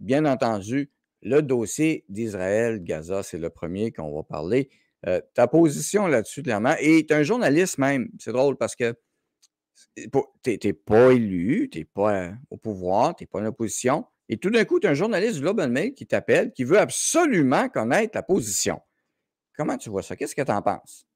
bien entendu, le dossier d'Israël-Gaza, c'est le premier qu'on va parler. Euh, ta position là-dessus, clairement, et tu es un journaliste même, c'est drôle parce que tu n'es pas élu, tu n'es pas euh, au pouvoir, tu n'es pas en opposition, et tout d'un coup, tu es un journaliste du Global Mail qui t'appelle, qui veut absolument connaître ta position. Comment tu vois ça? Qu'est-ce que tu en penses?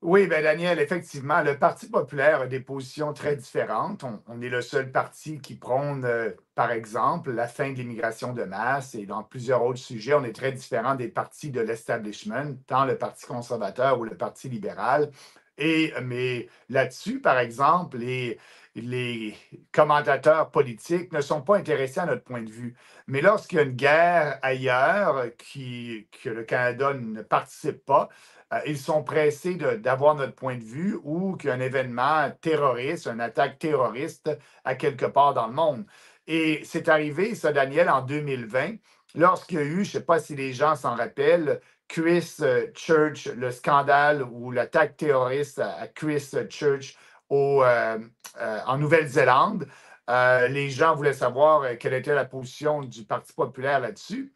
Oui, ben Daniel, effectivement, le Parti populaire a des positions très différentes. On, est le seul parti qui prône, euh, par exemple, la fin de l'immigration de masse et dans plusieurs autres sujets, on est très différent des partis de l'establishment, tant le Parti conservateur ou le Parti libéral. Et, mais là-dessus, par exemple, les, commentateurs politiques ne sont pas intéressés à notre point de vue. Mais lorsqu'il y a une guerre ailleurs qui, que le Canada ne participe pas, euh, ils sont pressés d'avoir notre point de vue ou qu'un événement terroriste, une attaque terroriste à quelque part dans le monde. Et c'est arrivé, ça, Daniel, en 2020, lorsqu'il y a eu, je ne sais pas si les gens s'en rappellent, Chris euh, Church, le scandale ou l'attaque terroriste à Chris euh, Church euh, en Nouvelle-Zélande. les gens voulaient savoir quelle était la position du Parti populaire là-dessus.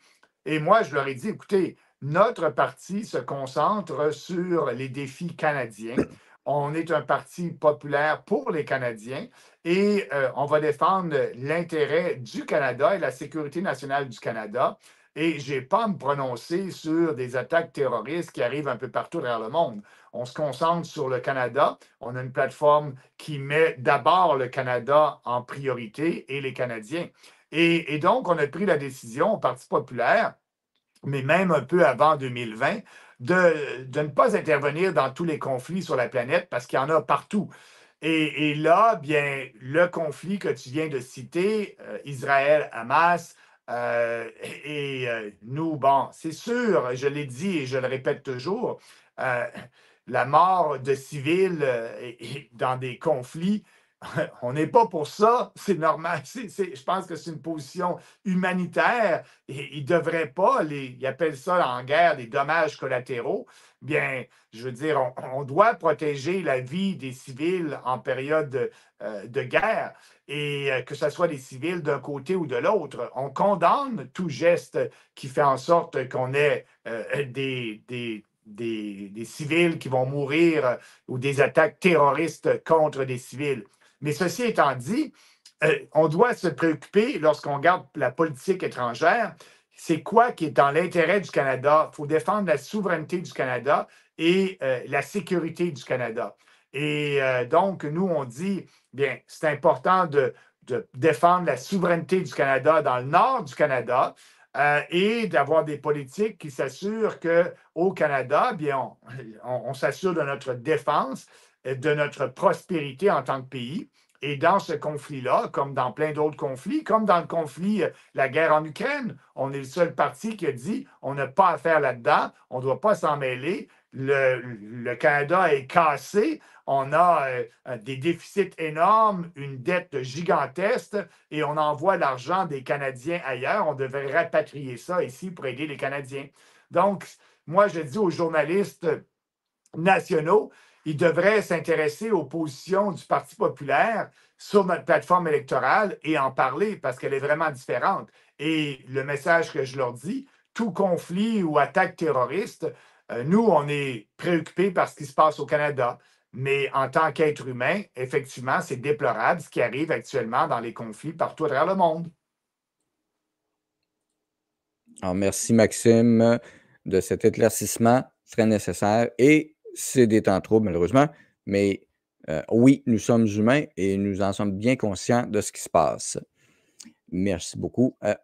Et moi, je leur ai dit, écoutez, notre parti se concentre sur les défis canadiens. On est un parti populaire pour les Canadiens et on va défendre l'intérêt du Canada et la sécurité nationale du Canada. Et je n'ai pas à me prononcer sur des attaques terroristes qui arrivent un peu partout dans le monde. On se concentre sur le Canada. On a une plateforme qui met d'abord le Canada en priorité et les Canadiens. Et, donc, on a pris la décision au Parti populaire, mais même un peu avant 2020, de, ne pas intervenir dans tous les conflits sur la planète parce qu'il y en a partout. Et, là, bien, le conflit que tu viens de citer, euh, Israël-Hamas, euh, et, euh, nous, bon, c'est sûr, je l'ai dit et je le répète toujours, euh, la mort de civils dans des conflits, on n'est pas pour ça, c'est normal. je pense que c'est une position humanitaire et ils ne devraient pas, les, ils appellent ça en guerre des dommages collatéraux. Bien, je veux dire, on, doit protéger la vie des civils en période euh, de, guerre et euh, que ce soit des civils d'un côté ou de l'autre. On condamne tout geste qui fait en sorte qu'on ait euh, des, des, civils qui vont mourir ou des attaques terroristes contre des civils. Mais ceci étant dit, euh, on doit se préoccuper, lorsqu'on regarde la politique étrangère, c'est quoi qui est dans l'intérêt du Canada? Il faut défendre la souveraineté du Canada et euh, la sécurité du Canada. Et euh, donc, nous, on dit, bien, c'est important de, défendre la souveraineté du Canada dans le nord du Canada et d'avoir des politiques qui s'assurent qu'au Canada, bien, on s'assure de notre défense, de notre prospérité en tant que pays. Et dans ce conflit-là, comme dans plein d'autres conflits, comme dans le conflit, euh, la guerre en Ukraine, on est le seul parti qui a dit on n'a pas à faire là-dedans, on ne doit pas s'en mêler. Le, Canada est cassé, on a euh, des déficits énormes, une dette gigantesque et on envoie l'argent des Canadiens ailleurs. On devrait rapatrier ça ici pour aider les Canadiens. Donc, moi, je dis aux journalistes nationaux, ils devrait s'intéresser aux positions du Parti populaire sur notre plateforme électorale et en parler parce qu'elle est vraiment différente. Et le message que je leur dis, tout conflit ou attaque terroriste, euh, nous, on est préoccupés par ce qui se passe au Canada. Mais en tant qu'être humain, effectivement, c'est déplorable ce qui arrive actuellement dans les conflits partout à travers le monde. merci, Maxime, de cet éclaircissement très nécessaire. Et c'est des temps malheureusement, mais euh, oui, nous sommes humains et nous en sommes bien conscients de ce qui se passe. Merci beaucoup. Euh,